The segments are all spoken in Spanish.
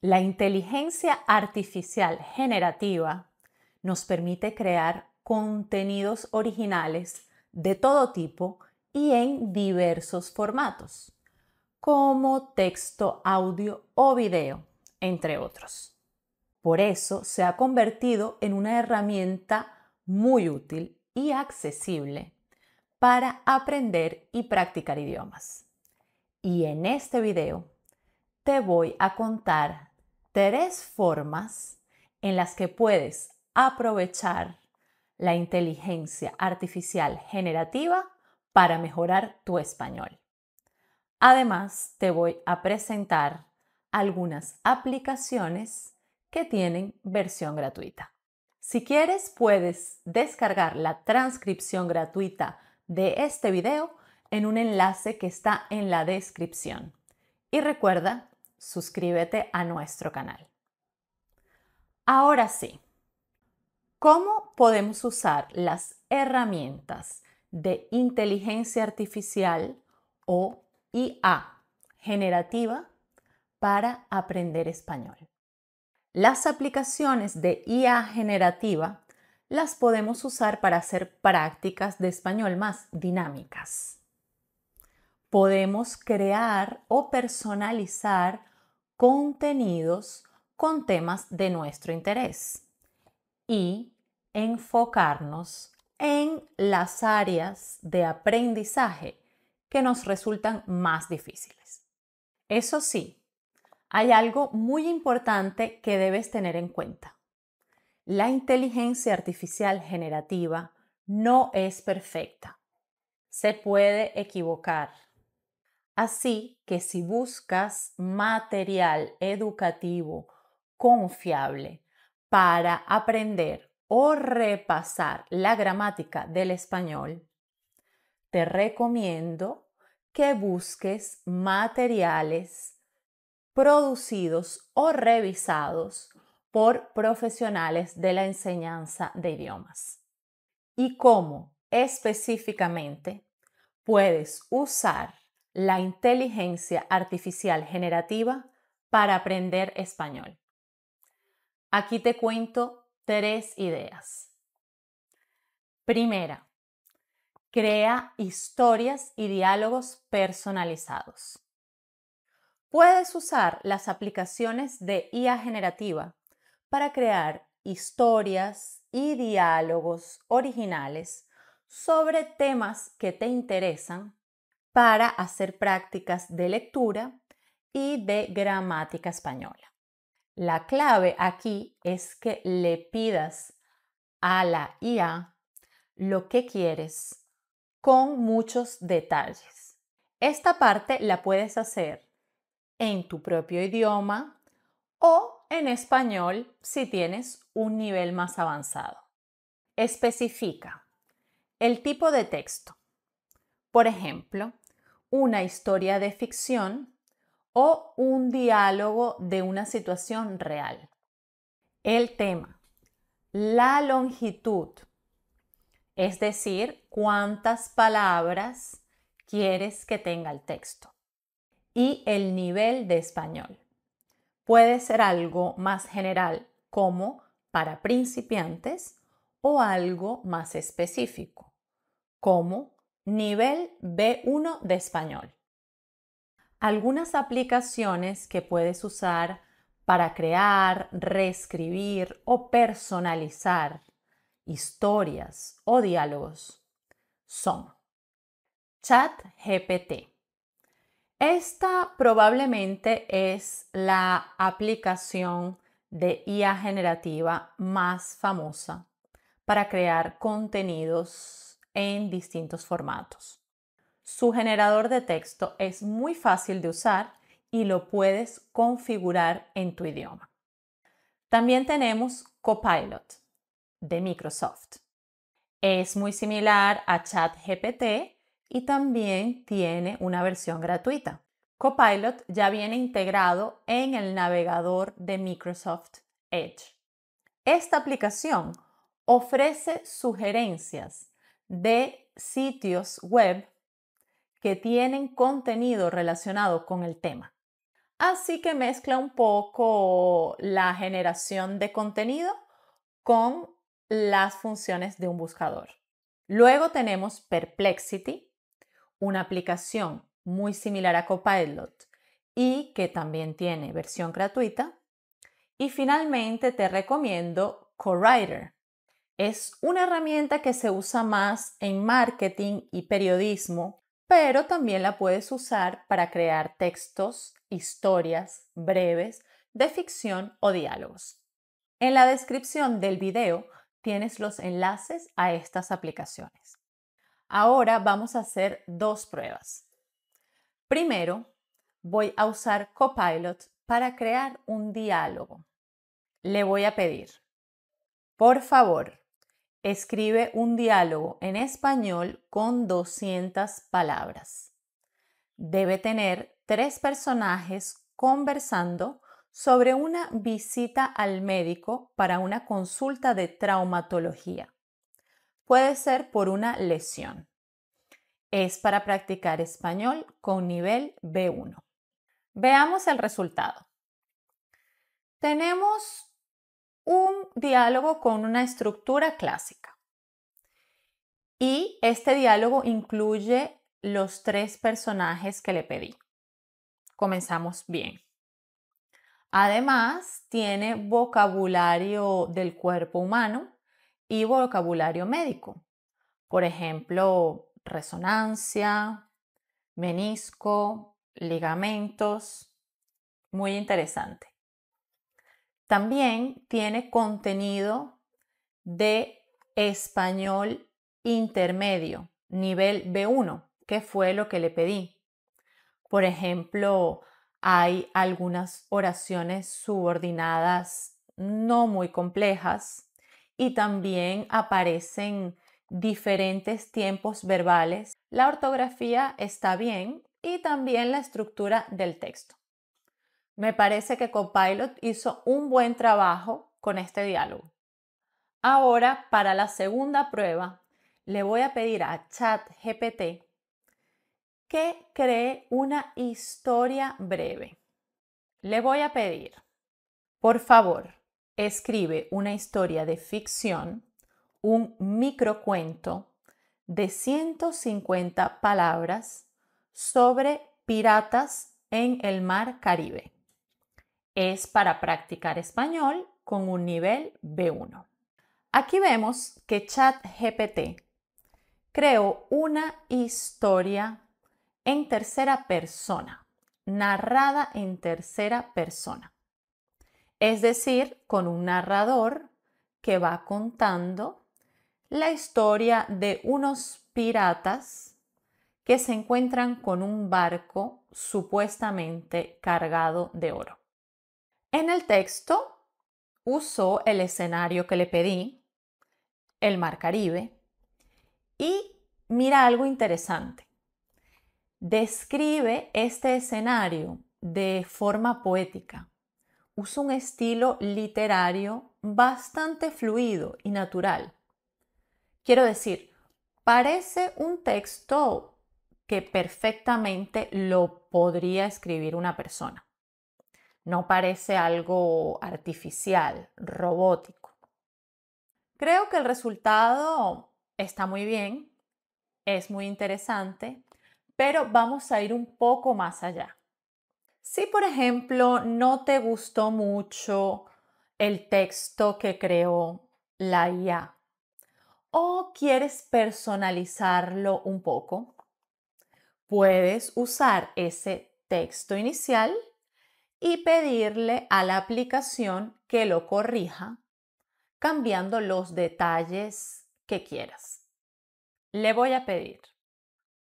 La inteligencia artificial generativa nos permite crear contenidos originales de todo tipo y en diversos formatos, como texto, audio o video, entre otros. Por eso se ha convertido en una herramienta muy útil y accesible para aprender y practicar idiomas. Y en este video te voy a contar tres formas en las que puedes aprovechar la inteligencia artificial generativa para mejorar tu español. Además, te voy a presentar algunas aplicaciones que tienen versión gratuita. Si quieres, puedes descargar la transcripción gratuita de este video en un enlace que está en la descripción. Y recuerda suscríbete a nuestro canal. Ahora sí, ¿cómo podemos usar las herramientas de inteligencia artificial o IA generativa para aprender español? Las aplicaciones de IA generativa las podemos usar para hacer prácticas de español más dinámicas. Podemos crear o personalizar contenidos con temas de nuestro interés y enfocarnos en las áreas de aprendizaje que nos resultan más difíciles. Eso sí, hay algo muy importante que debes tener en cuenta. La inteligencia artificial generativa no es perfecta. Se puede equivocar Así que si buscas material educativo confiable para aprender o repasar la gramática del español, te recomiendo que busques materiales producidos o revisados por profesionales de la enseñanza de idiomas. ¿Y cómo específicamente puedes usar la inteligencia artificial generativa para aprender español. Aquí te cuento tres ideas. Primera, crea historias y diálogos personalizados. Puedes usar las aplicaciones de IA generativa para crear historias y diálogos originales sobre temas que te interesan para hacer prácticas de lectura y de gramática española. La clave aquí es que le pidas a la IA lo que quieres con muchos detalles. Esta parte la puedes hacer en tu propio idioma o en español si tienes un nivel más avanzado. Especifica el tipo de texto, por ejemplo, una historia de ficción o un diálogo de una situación real. El tema, la longitud, es decir, cuántas palabras quieres que tenga el texto y el nivel de español. Puede ser algo más general como para principiantes o algo más específico como nivel B1 de español. Algunas aplicaciones que puedes usar para crear, reescribir o personalizar historias o diálogos son ChatGPT. Esta probablemente es la aplicación de IA generativa más famosa para crear contenidos en distintos formatos. Su generador de texto es muy fácil de usar y lo puedes configurar en tu idioma. También tenemos Copilot de Microsoft. Es muy similar a ChatGPT y también tiene una versión gratuita. Copilot ya viene integrado en el navegador de Microsoft Edge. Esta aplicación ofrece sugerencias de sitios web que tienen contenido relacionado con el tema. Así que mezcla un poco la generación de contenido con las funciones de un buscador. Luego tenemos Perplexity, una aplicación muy similar a Copilot y que también tiene versión gratuita. Y finalmente te recomiendo Co-Writer, es una herramienta que se usa más en marketing y periodismo, pero también la puedes usar para crear textos, historias breves de ficción o diálogos. En la descripción del video tienes los enlaces a estas aplicaciones. Ahora vamos a hacer dos pruebas. Primero, voy a usar Copilot para crear un diálogo. Le voy a pedir, por favor, escribe un diálogo en español con 200 palabras. Debe tener tres personajes conversando sobre una visita al médico para una consulta de traumatología. Puede ser por una lesión. Es para practicar español con nivel B1. Veamos el resultado. Tenemos un diálogo con una estructura clásica. Y este diálogo incluye los tres personajes que le pedí. Comenzamos bien. Además, tiene vocabulario del cuerpo humano y vocabulario médico. Por ejemplo, resonancia, menisco, ligamentos. Muy interesante. También tiene contenido de español intermedio, nivel B1, que fue lo que le pedí. Por ejemplo, hay algunas oraciones subordinadas no muy complejas y también aparecen diferentes tiempos verbales. La ortografía está bien y también la estructura del texto. Me parece que Copilot hizo un buen trabajo con este diálogo. Ahora, para la segunda prueba, le voy a pedir a ChatGPT que cree una historia breve. Le voy a pedir, por favor, escribe una historia de ficción, un microcuento de 150 palabras sobre piratas en el mar Caribe es para practicar español con un nivel B1. Aquí vemos que ChatGPT creó una historia en tercera persona, narrada en tercera persona. Es decir, con un narrador que va contando la historia de unos piratas que se encuentran con un barco supuestamente cargado de oro. En el texto usó el escenario que le pedí, el Mar Caribe, y mira algo interesante. Describe este escenario de forma poética. Usa un estilo literario bastante fluido y natural. Quiero decir, parece un texto que perfectamente lo podría escribir una persona. No parece algo artificial, robótico. Creo que el resultado está muy bien, es muy interesante, pero vamos a ir un poco más allá. Si, por ejemplo, no te gustó mucho el texto que creó la IA o quieres personalizarlo un poco, puedes usar ese texto inicial y pedirle a la aplicación que lo corrija cambiando los detalles que quieras. Le voy a pedir,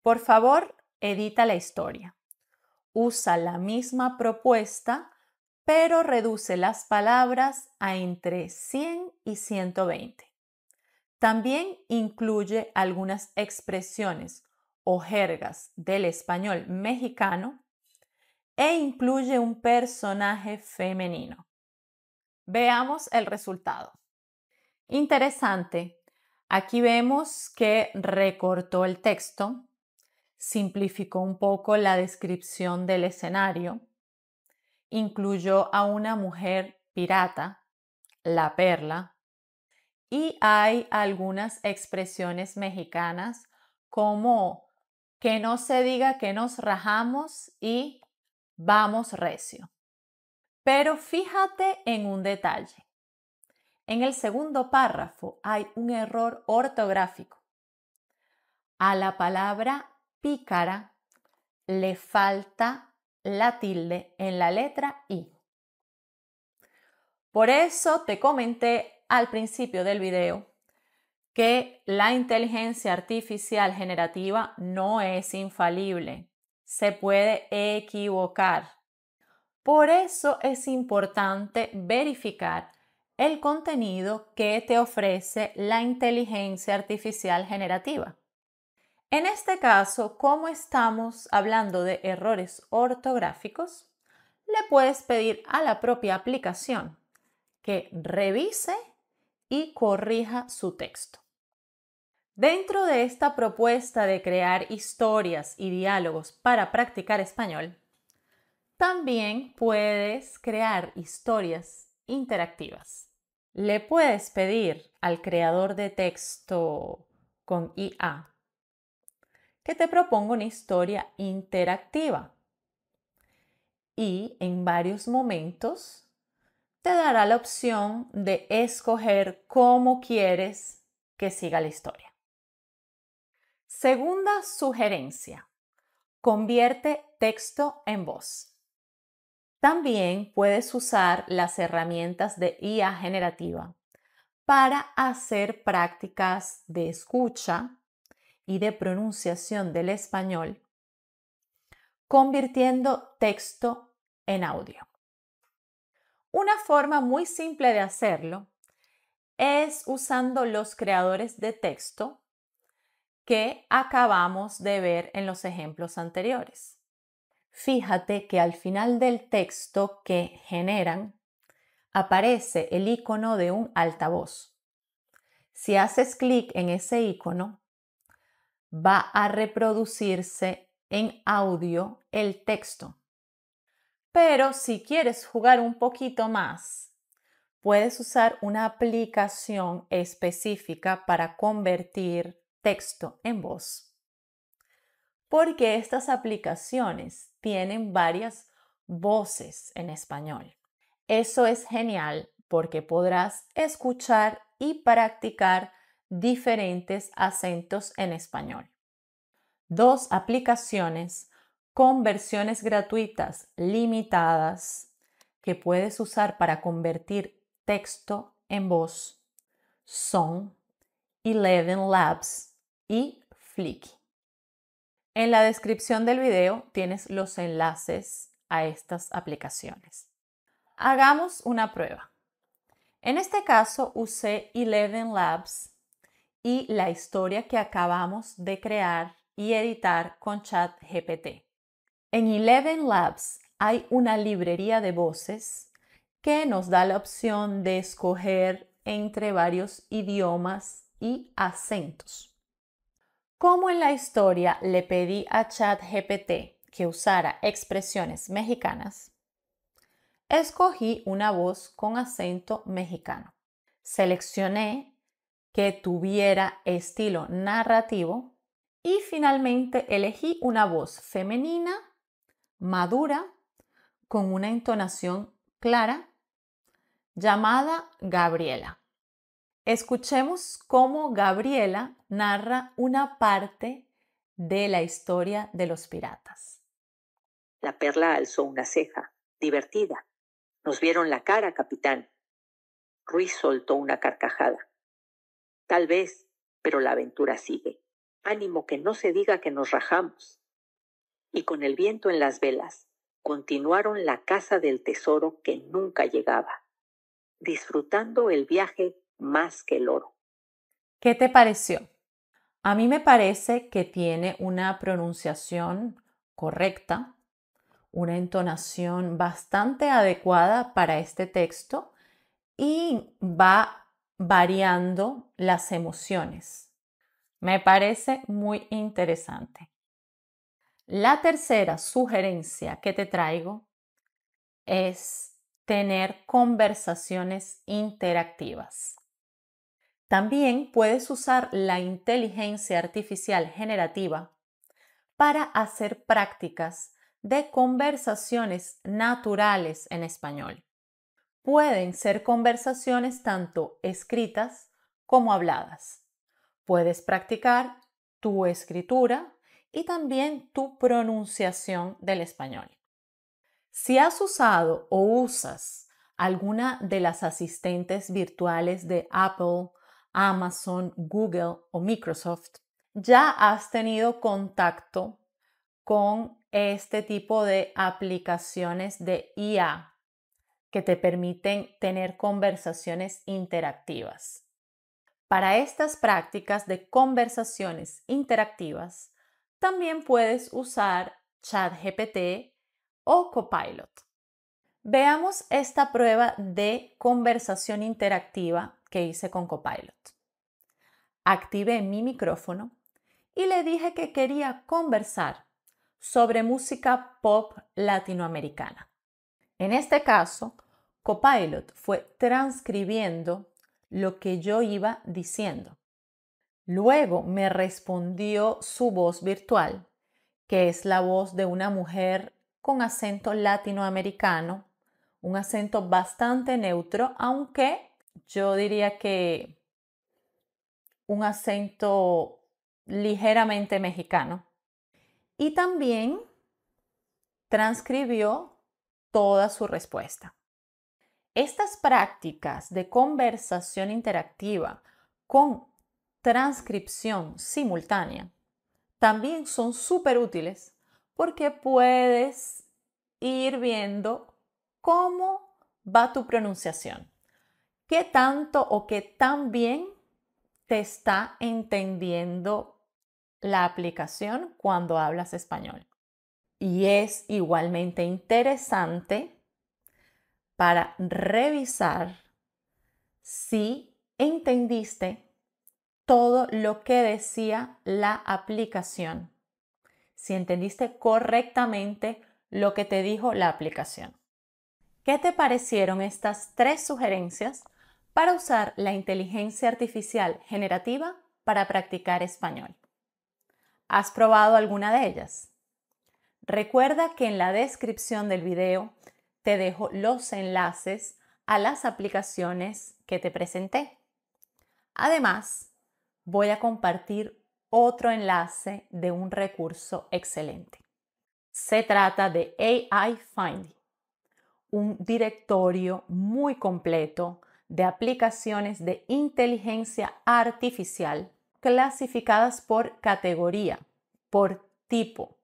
por favor, edita la historia. Usa la misma propuesta, pero reduce las palabras a entre 100 y 120. También incluye algunas expresiones o jergas del español mexicano e incluye un personaje femenino. Veamos el resultado. Interesante. Aquí vemos que recortó el texto, simplificó un poco la descripción del escenario, incluyó a una mujer pirata, la perla, y hay algunas expresiones mexicanas como que no se diga que nos rajamos y vamos recio. Pero fíjate en un detalle. En el segundo párrafo hay un error ortográfico. A la palabra pícara le falta la tilde en la letra I. Por eso te comenté al principio del video que la inteligencia artificial generativa no es infalible se puede equivocar. Por eso es importante verificar el contenido que te ofrece la inteligencia artificial generativa. En este caso, como estamos hablando de errores ortográficos, le puedes pedir a la propia aplicación que revise y corrija su texto. Dentro de esta propuesta de crear historias y diálogos para practicar español, también puedes crear historias interactivas. Le puedes pedir al creador de texto con IA que te proponga una historia interactiva y en varios momentos te dará la opción de escoger cómo quieres que siga la historia. Segunda sugerencia, convierte texto en voz. También puedes usar las herramientas de IA generativa para hacer prácticas de escucha y de pronunciación del español, convirtiendo texto en audio. Una forma muy simple de hacerlo es usando los creadores de texto que acabamos de ver en los ejemplos anteriores. Fíjate que al final del texto que generan aparece el icono de un altavoz. Si haces clic en ese icono, va a reproducirse en audio el texto. Pero si quieres jugar un poquito más, puedes usar una aplicación específica para convertir texto en voz. Porque estas aplicaciones tienen varias voces en español. Eso es genial porque podrás escuchar y practicar diferentes acentos en español. Dos aplicaciones con versiones gratuitas limitadas que puedes usar para convertir texto en voz son Eleven Labs y Flicky. En la descripción del video tienes los enlaces a estas aplicaciones. Hagamos una prueba. En este caso usé Eleven Labs y la historia que acabamos de crear y editar con ChatGPT. En Eleven Labs hay una librería de voces que nos da la opción de escoger entre varios idiomas y acentos. Como en la historia le pedí a ChatGPT que usara expresiones mexicanas, escogí una voz con acento mexicano. Seleccioné que tuviera estilo narrativo y finalmente elegí una voz femenina, madura, con una entonación clara, llamada Gabriela. Escuchemos cómo Gabriela narra una parte de la historia de los piratas. La perla alzó una ceja, divertida. Nos vieron la cara, capitán. Ruiz soltó una carcajada. Tal vez, pero la aventura sigue. Ánimo que no se diga que nos rajamos. Y con el viento en las velas, continuaron la caza del tesoro que nunca llegaba, disfrutando el viaje más que el oro. ¿Qué te pareció? A mí me parece que tiene una pronunciación correcta, una entonación bastante adecuada para este texto y va variando las emociones. Me parece muy interesante. La tercera sugerencia que te traigo es tener conversaciones interactivas. También puedes usar la inteligencia artificial generativa para hacer prácticas de conversaciones naturales en español. Pueden ser conversaciones tanto escritas como habladas. Puedes practicar tu escritura y también tu pronunciación del español. Si has usado o usas alguna de las asistentes virtuales de Apple, Amazon, Google o Microsoft, ya has tenido contacto con este tipo de aplicaciones de IA que te permiten tener conversaciones interactivas. Para estas prácticas de conversaciones interactivas, también puedes usar ChatGPT o Copilot. Veamos esta prueba de conversación interactiva que hice con Copilot. Activé mi micrófono y le dije que quería conversar sobre música pop latinoamericana. En este caso, Copilot fue transcribiendo lo que yo iba diciendo. Luego me respondió su voz virtual, que es la voz de una mujer con acento latinoamericano, un acento bastante neutro, aunque yo diría que un acento ligeramente mexicano. Y también transcribió toda su respuesta. Estas prácticas de conversación interactiva con transcripción simultánea también son súper útiles porque puedes ir viendo cómo va tu pronunciación. ¿Qué tanto o qué tan bien te está entendiendo la aplicación cuando hablas español? Y es igualmente interesante para revisar si entendiste todo lo que decía la aplicación. Si entendiste correctamente lo que te dijo la aplicación. ¿Qué te parecieron estas tres sugerencias para usar la inteligencia artificial generativa para practicar español. ¿Has probado alguna de ellas? Recuerda que en la descripción del video te dejo los enlaces a las aplicaciones que te presenté. Además, voy a compartir otro enlace de un recurso excelente. Se trata de AI Finding, un directorio muy completo de aplicaciones de inteligencia artificial clasificadas por categoría, por tipo.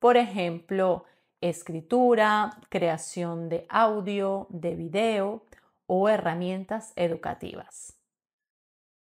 Por ejemplo, escritura, creación de audio, de video o herramientas educativas.